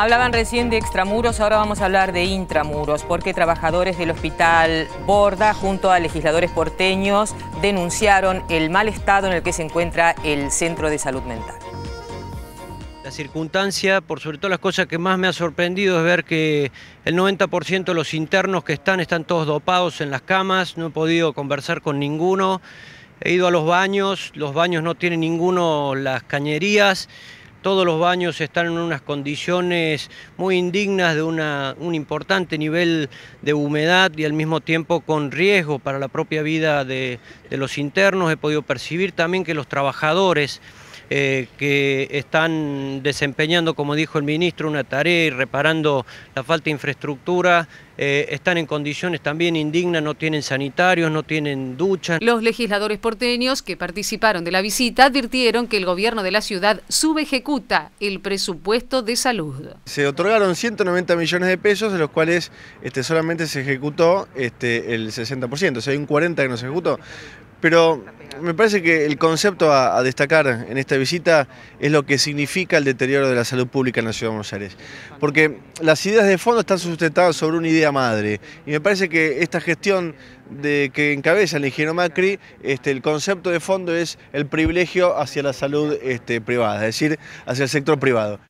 Hablaban recién de extramuros, ahora vamos a hablar de intramuros, porque trabajadores del hospital Borda, junto a legisladores porteños, denunciaron el mal estado en el que se encuentra el centro de salud mental. La circunstancia, por sobre todo las cosas que más me ha sorprendido es ver que el 90% de los internos que están están todos dopados en las camas, no he podido conversar con ninguno, he ido a los baños, los baños no tienen ninguno las cañerías, todos los baños están en unas condiciones muy indignas de un importante nivel de humedad y al mismo tiempo con riesgo para la propia vida de los internos. He podido percibir también que los trabajadores eh, que están desempeñando, como dijo el ministro, una tarea y reparando la falta de infraestructura, eh, están en condiciones también indignas, no tienen sanitarios, no tienen duchas. Los legisladores porteños que participaron de la visita advirtieron que el gobierno de la ciudad subejecuta el presupuesto de salud. Se otorgaron 190 millones de pesos, de los cuales este, solamente se ejecutó este, el 60%, o sea, hay un 40% que no se ejecutó. Pero me parece que el concepto a, destacar en esta visita es lo que significa el deterioro de la salud pública en la Ciudad de Buenos Aires. Porque las ideas de fondo están sustentadas sobre una idea madre. Y me parece que esta gestión que encabeza el ingeniero Macri, este, el concepto de fondo es el privilegio hacia la salud este, privada, es decir, hacia el sector privado.